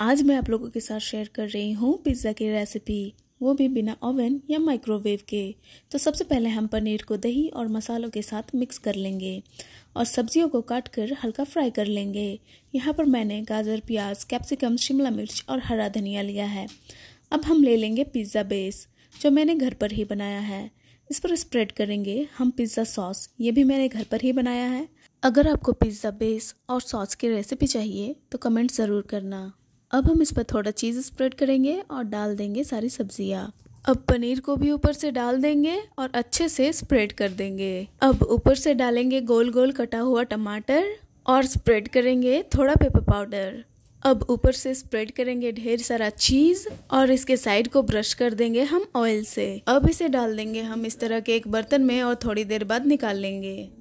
आज मैं आप लोगों के साथ शेयर कर रही हूँ पिज़्ज़ा की रेसिपी वो भी बिना ओवन या माइक्रोवेव के तो सबसे पहले हम पनीर को दही और मसालों के साथ मिक्स कर लेंगे और सब्जियों को काट कर हल्का फ्राई कर लेंगे यहाँ पर मैंने गाजर प्याज कैप्सिकम शिमला मिर्च और हरा धनिया लिया है अब हम ले लेंगे पिज़्ज़ा बेस जो मैंने घर पर ही बनाया है इस पर स्प्रेड करेंगे हम पिज़्ज़ा सॉस ये भी मैंने घर पर ही बनाया है अगर आपको पिज़्ज़ा बेस और सॉस की रेसिपी चाहिए तो कमेंट ज़रूर करना अब हम इस पर थोड़ा चीज़ स्प्रेड करेंगे और डाल देंगे सारी सब्जियाँ अब पनीर को भी ऊपर से डाल देंगे और अच्छे से स्प्रेड कर देंगे अब ऊपर से डालेंगे गोल गोल कटा हुआ टमाटर और स्प्रेड करेंगे थोड़ा पेपर पाउडर अब ऊपर से स्प्रेड करेंगे ढेर सारा चीज़ और इसके साइड को ब्रश कर देंगे हम ऑयल से अब इसे डाल देंगे हम इस तरह के एक बर्तन में और थोड़ी देर बाद निकाल लेंगे